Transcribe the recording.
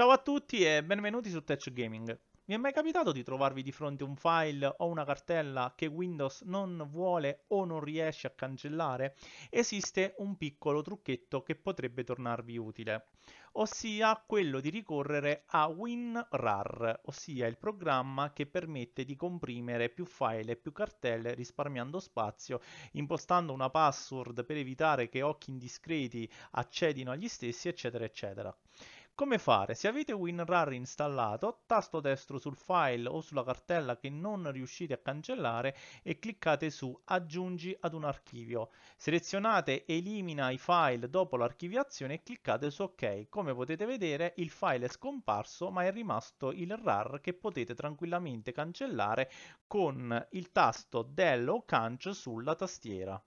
Ciao a tutti e benvenuti su Touch Gaming. Mi è mai capitato di trovarvi di fronte un file o una cartella che Windows non vuole o non riesce a cancellare? Esiste un piccolo trucchetto che potrebbe tornarvi utile, ossia quello di ricorrere a WinRAR, ossia il programma che permette di comprimere più file e più cartelle risparmiando spazio, impostando una password per evitare che occhi indiscreti accedino agli stessi, eccetera, eccetera. Come fare? Se avete WinRAR installato, tasto destro sul file o sulla cartella che non riuscite a cancellare e cliccate su Aggiungi ad un archivio. Selezionate Elimina i file dopo l'archiviazione e cliccate su OK. Come potete vedere il file è scomparso ma è rimasto il RAR che potete tranquillamente cancellare con il tasto del o canc sulla tastiera.